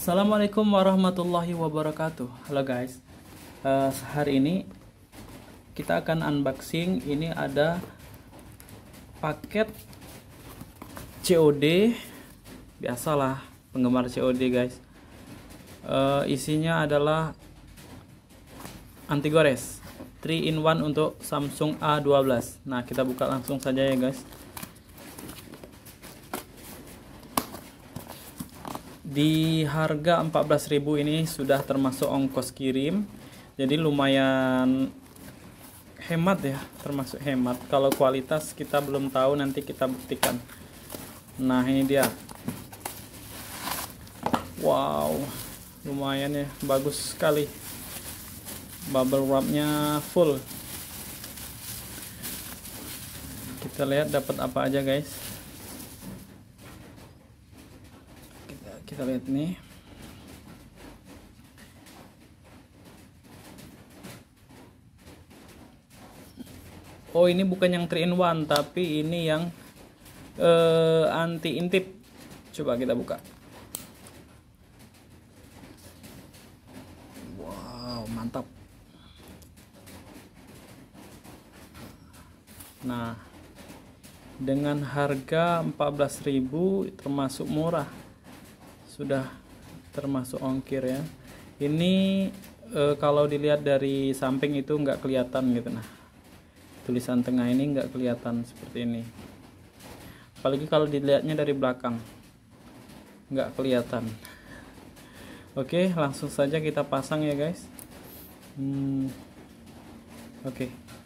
Assalamualaikum warahmatullahi wabarakatuh. Halo guys, uh, eh, hari ini kita akan unboxing. Ini ada paket COD, biasalah penggemar COD guys. Uh, isinya adalah anti gores, 3 in 1 untuk Samsung A12. Nah kita buka langsung saja ya guys. di harga 14.000 ini sudah termasuk ongkos kirim jadi lumayan hemat ya termasuk hemat kalau kualitas kita belum tahu nanti kita buktikan nah ini dia wow lumayan ya bagus sekali bubble wrapnya full kita lihat dapat apa aja guys kita lihat nih Oh ini bukan yang 3 in 1 tapi ini yang uh, eh, anti intip coba kita buka wow mantap nah dengan harga 14.000 termasuk murah sudah termasuk ongkir ya ini e, kalau dilihat dari samping itu nggak kelihatan gitu nah tulisan tengah ini nggak kelihatan seperti ini apalagi kalau dilihatnya dari belakang nggak kelihatan oke langsung saja kita pasang ya guys hmm, oke okay.